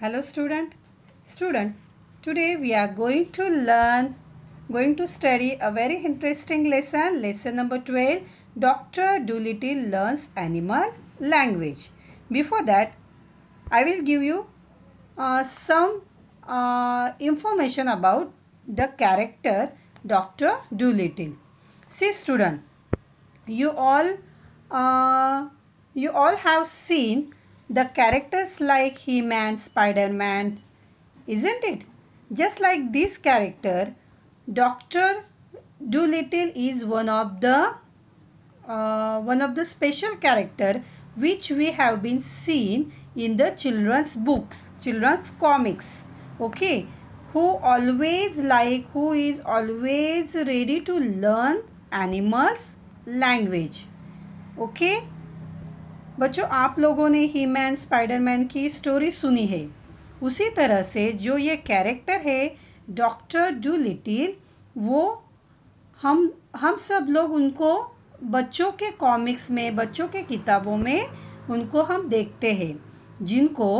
hello student students today we are going to learn going to study a very interesting lesson lesson number 12 dr doolittle learns animal language before that i will give you uh, some uh, information about the character dr doolittle see student you all uh, you all have seen the characters like He-Man, Spider-Man, isn't it? Just like this character, Dr. Doolittle is one of the uh, one of the special character which we have been seen in the children's books, children's comics. Okay, who always like who is always ready to learn animals language. Okay. बच्चों आप लोगों ने ही man spiderman की story सुनी है उसी तरह से जो ये कैरेक्टर है डॉक्टर डू लिटिल वो हम हम सब लोग उनको बच्चों के कॉमिक्स में बच्चों के किताबों में उनको हम देखते हैं जिनको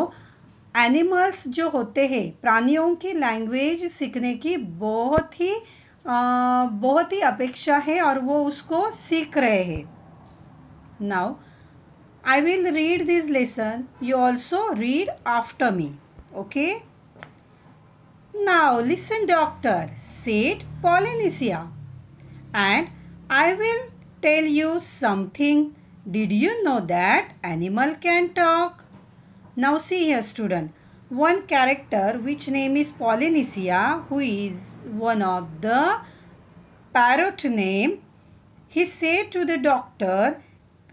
एनिमल्स जो होते हैं प्राणियों की लैंग्वेज सीखने की बहुत ही आ, बहुत ही अपेक्षा है और वो उसको सीख रहे हैं now I will read this lesson. You also read after me. Okay? Now listen doctor, said Polynesia. And I will tell you something. Did you know that animal can talk? Now see here student. One character which name is Polynesia who is one of the parrot name. He said to the doctor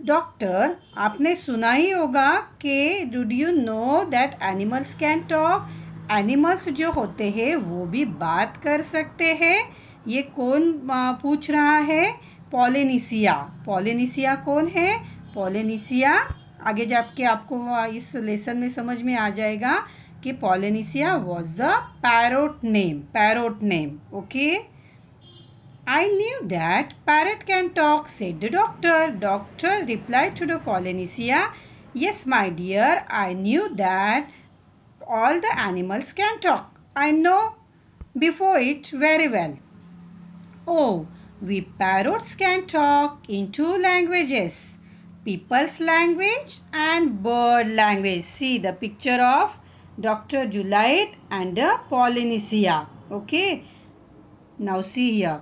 doctor आपने सुना ही होगा कि do you know that animals can talk animals जो होते हैं वो भी बात कर सकते हैं ये कौन पूछ रहा है पॉलिनीसिया पॉलिनीसिया कौन है पॉलिनीसिया आगे जाके आपको इस लेसन में समझ में आ जाएगा कि Polynesia was the parrot name parrot name okay I knew that parrot can talk, said the doctor. Doctor replied to the Polynesia, Yes, my dear, I knew that all the animals can talk. I know before it very well. Oh, we parrots can talk in two languages people's language and bird language. See the picture of Dr. Juliet and the Polynesia. Okay. Now see here.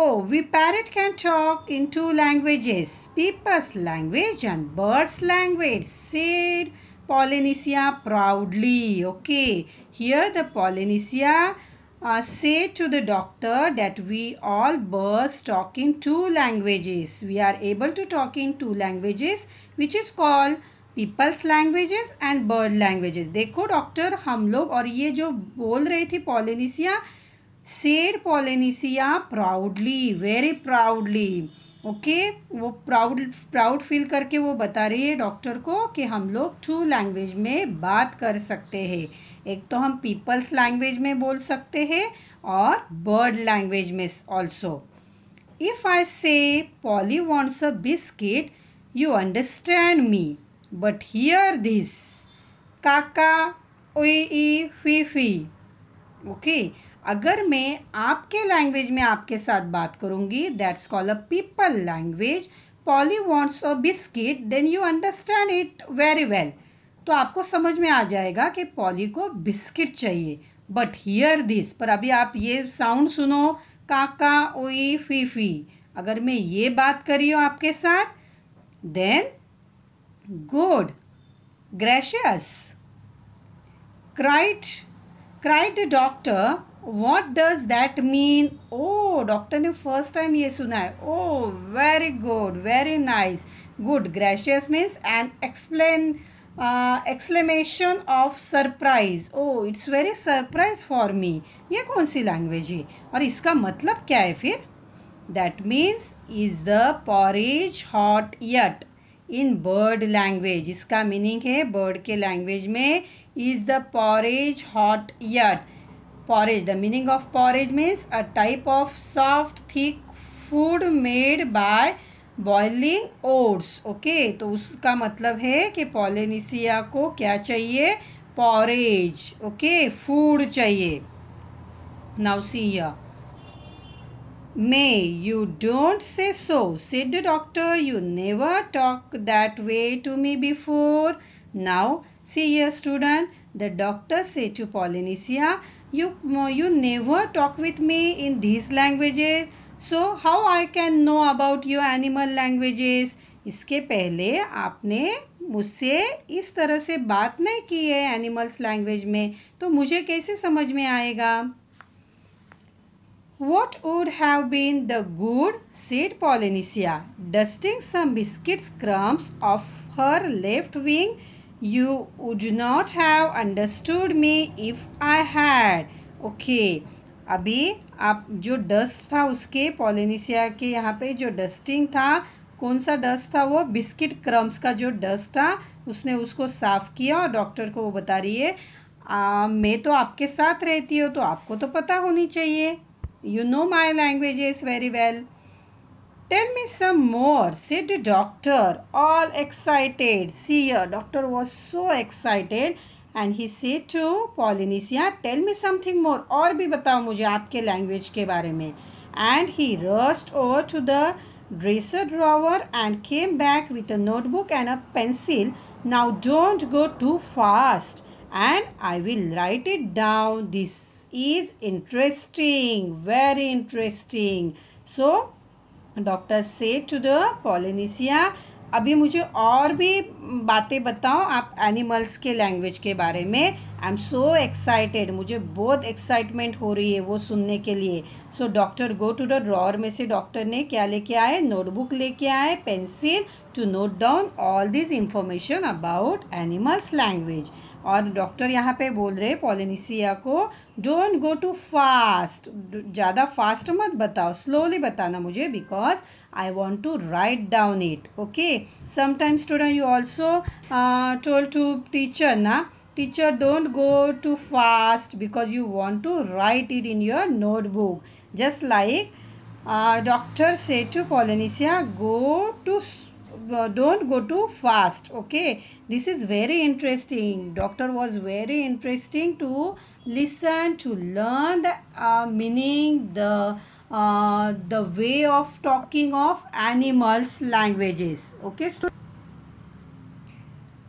Oh, we parrot can talk in two languages, people's language and bird's language, said Polynesia proudly. Okay, here the Polynesia uh, say to the doctor that we all birds talk in two languages. We are able to talk in two languages which is called people's languages and bird languages. देखो doctor, हम लोग और ये जो बोल रही थी Polynesia. Said Polynesia proudly very proudly okay वो प्राउड प्राउड फील करके वो बता रही है डॉक्टर को कि हम लोग टू लैंग्वेज में बात कर सकते हैं एक तो हम पीपल्स लैंग्वेज में बोल सकते हैं और बर्ड लैंग्वेज में also if I say Polly wants a biscuit you understand me but hear this काका ओ ई फी फी ओके अगर मैं आपके लैंग्वेज में आपके साथ बात करूँगी that's call a people language Polly wants a biscuit then you understand it very well तो आपको समझ में आ जाएगा कि पॉली को बिस्किट चाहिए बट हियर दिस पर अभी आप ये साउंड सुनो काका ओई फी फी अगर मैं ये बात करी हूँ आपके साथ then good gracious cried cried doctor what does that mean oh doctor ने फर्स्ट टाइम ये सुना है oh very good very nice good gracious means and explain exclamation of surprise oh it's very surprise for me ये कौन सी language है और इसका मतलब क्या है फिर that means is the porridge hot yet in bird language इसका मीनिंग है बर्ड के लैंग्वेज में is the porridge hot yet porridge the meaning of porridge means a type of soft thick food made by boiling oats okay तो उसका मतलब है कि Polynesia को क्या चाहिए पॉरेज ओके फूड चाहिए now see yeah may you don't say so said doctor you never talk that way to me before now see yeah student the doctor say to Polynesia you you never talk with me in these languages so how I can know about your animal languages इसके पहले आपने मुझसे इस तरह से बात नहीं की है एनिमल्स लैंग्वेज में तो मुझे कैसे समझ में आएगा What would have been the good, said Polynesia, dusting some biscuits crumbs off her left wing you would not have understood me if I had. Okay. अभी आप जो डस्ट था उसके पॉलिनीसिया के यहाँ पे जो डस्टिंग था कौन सा डस्ट था वो बिस्किट क्रम्स का जो डस्ट था उसने उसको साफ़ किया और डॉक्टर को वो बता रही है आ, मैं तो आपके साथ रहती हूँ तो आपको तो पता होनी चाहिए you know my language is very well Tell me some more, said the doctor, all excited. See here, doctor was so excited and he said to Polynesia, tell me something more, Or be बताओ मुझे आपके language के बारे And he rushed over to the dresser drawer and came back with a notebook and a pencil. Now don't go too fast and I will write it down. This is interesting, very interesting. So, doctor say to the Polynesia अभी मुझे और भी बातें बताओ आप animals के language के बारे में आई एम सो एक्साइटेड मुझे बहुत एक्साइटमेंट हो रही है वो सुनने के लिए so doctor go to the drawer में से डॉक्टर ने क्या लेके आए नोटबुक लेके आए pencil to note down all this information about animals language और डॉक्टर यहाँ पे बोल रहे हैं पॉलिनीसिया को डोंट गो टू फास्ट ज़्यादा फास्ट मत बताओ स्लोली बताना मुझे because I want to write down it okay sometimes student you also told to teacher ना teacher don't go too fast because you want to write it in your notebook just like doctor say to पॉलिनीसिया go to Uh, don't go too fast okay this is very interesting doctor was very interesting to listen to learn the uh, meaning the uh, the way of talking of animals languages okay so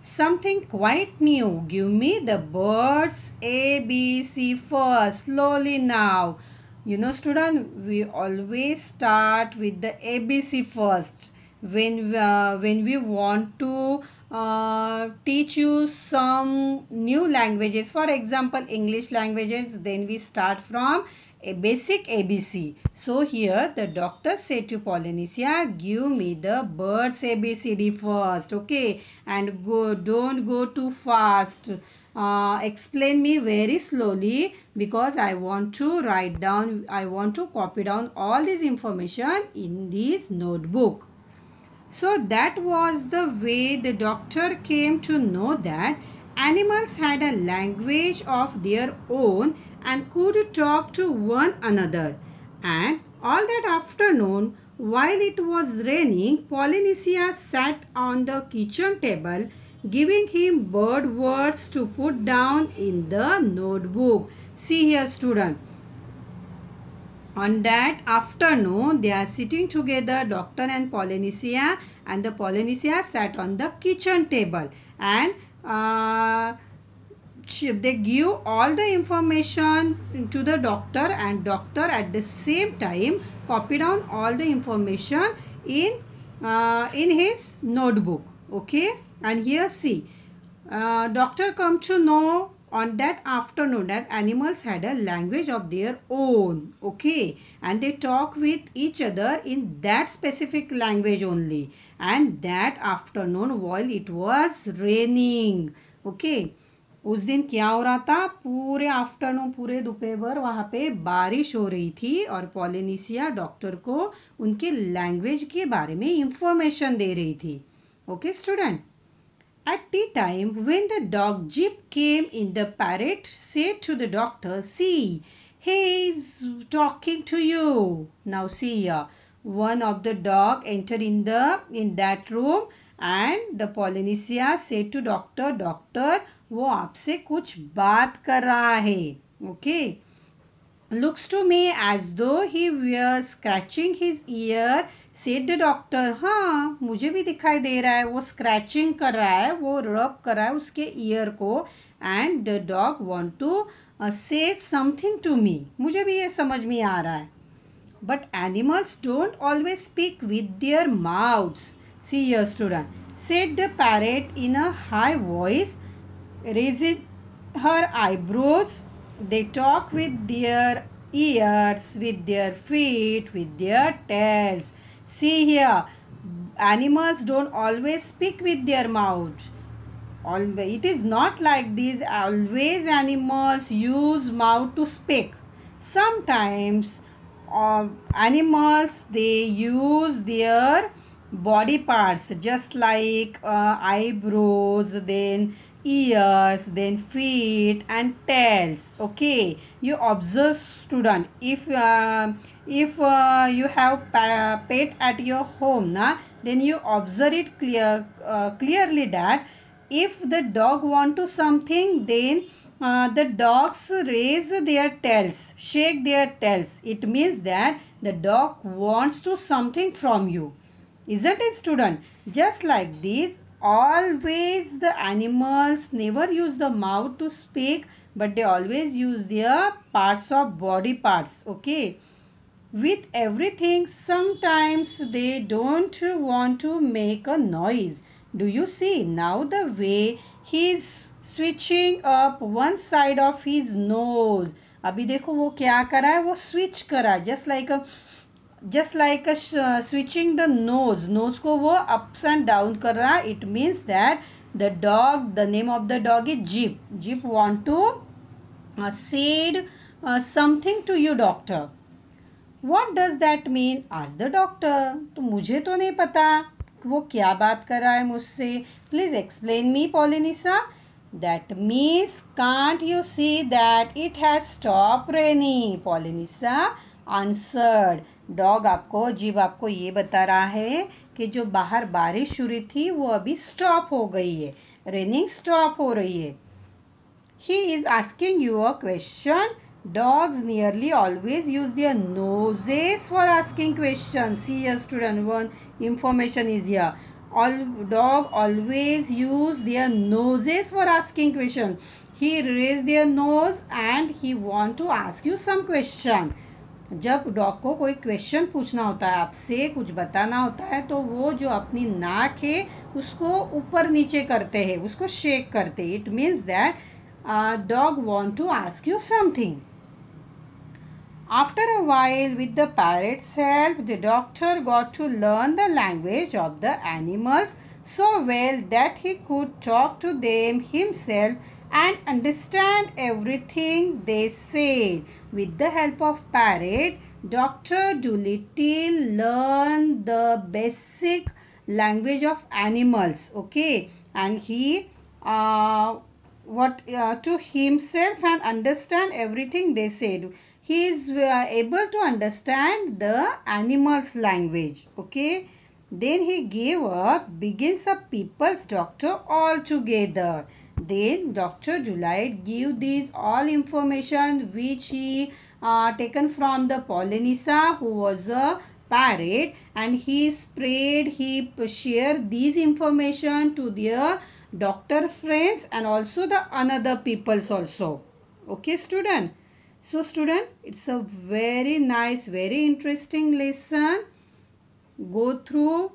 something quite new give me the birds a b c first slowly now you know student we always start with the abc first when uh, when we want to uh, teach you some new languages for example english languages then we start from a basic abc so here the doctor said to polynesia give me the birds abcd first okay and go don't go too fast uh, explain me very slowly because I want to write down, I want to copy down all this information in this notebook. So that was the way the doctor came to know that animals had a language of their own and could talk to one another. And all that afternoon, while it was raining, Polynesia sat on the kitchen table giving him bird words to put down in the notebook. See here student, on that afternoon, they are sitting together, doctor and Polynesia, and the Polynesia sat on the kitchen table and uh, they give all the information to the doctor and doctor at the same time copy down all the information in uh, in his notebook okay and here see uh, doctor come to know on that afternoon that animals had a language of their own okay and they talk with each other in that specific language only and that afternoon while it was raining okay उस दिन क्या हो रहा था पूरे afternoon पूरे दोपहर वहाँ पे बारिश हो रही थी और पॉलिनीसिया डॉक्टर को उनके लैंग्वेज के बारे में इंफॉर्मेशन दे रही थी okay student At tea time, when the dog Jip came in, the parrot said to the doctor, See, he's talking to you. Now see here, one of the dog entered in the in that room and the Polynesia said to doctor, Doctor, wo आपसे kuch baat कर रहा है okay looks to me as though he we are scratching said the doctor हाँ मुझे भी दिखाई दे रहा है वो स्क्रैचिंग कर रहा है वो रब कर रहा है उसके ईयर को and the dog want to say something to me मुझे भी ये समझ में आ रहा है but animals don't always speak with their mouths see yeah student said the parrot in a high voice raising her eyebrows they talk with their ears with their feet with their tails See here, animals don't always speak with their mouth. Always, it is not like this. Always animals use mouth to speak. Sometimes uh, animals they use their body parts just like uh, eyebrows then ears then feet and tails okay you observe student if uh, if uh, you have pet at your home na then you observe it clear uh, clearly that if the dog want to something then uh, the dogs raise their tails shake their tails it means that the dog wants to something from you isn't it student just like this always the animals never use the mouth to speak but they always use their parts of body parts okay with everything sometimes they don't want to make a noise do you see now the way he's switching up one side of his nose अभी देखो वो क्या करा है वो switch करा just like just like switching the nose nose को वो अप्स एंड डाउन कर रहा है it means that the dog the name of the dog is Jip Jip want to said something to you doctor what does that mean आज the doctor तो मुझे तो नहीं पता वो क्या बात कर रहा है मुझसे please explain me Polynesia that means can't you see that it has stop raining Polynesia answered dog आपको जीव आपको ये बता रहा है कि जो बाहर बारिश हो रही थी वो अभी स्टॉप हो गई है रेनिंग स्टॉप हो रही है he is asking you a question dogs nearly always use their noses for asking question see yeah student one information is a dog always use their noses for asking question he raise their nose and he want to ask you some question जब dog को कोई question पूछना होता है आपसे कुछ बताना होता है तो वो जो अपनी नाक है उसको ऊपर नीचे करते हैं उसको शेक करते it means that dog want to ask you something after a while with the parrot self the doctor got to learn the language of the animals so well that he could talk to them himself and understand everything they said. With the help of parrot, Dr. Doolittle learned the basic language of animals. Okay, and he uh, what uh, to himself and understand everything they said. He is uh, able to understand the animals' language. Okay. Then he gave up, begins a people's doctor altogether. Then Dr. Juliet give these all information which he uh, taken from the Polynesia who was a parrot and he spread, he share these information to their doctor friends and also the another peoples also. Okay student. So student, it's a very nice, very interesting lesson. Go through,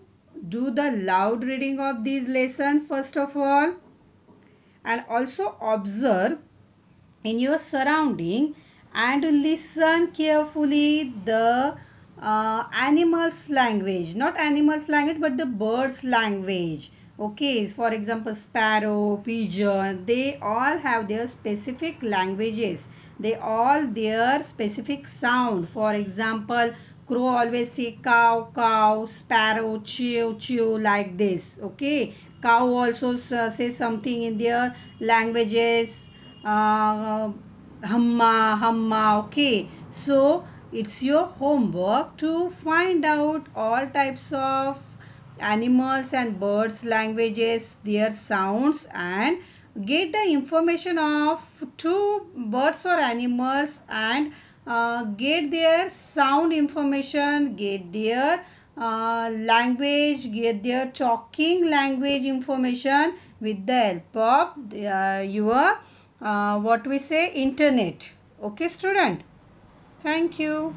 do the loud reading of this lesson first of all and also observe in your surrounding and listen carefully the uh, animals language not animals language but the birds language okay for example sparrow pigeon they all have their specific languages they all their specific sound for example crow always say cow cow sparrow chew chew like this okay cow also uh, says something in their languages uh, humma, uh, humma. okay so it's your homework to find out all types of animals and birds languages their sounds and get the information of two birds or animals and uh, get their sound information get their uh, language their talking language information with the help of uh, your uh, what we say internet okay student thank you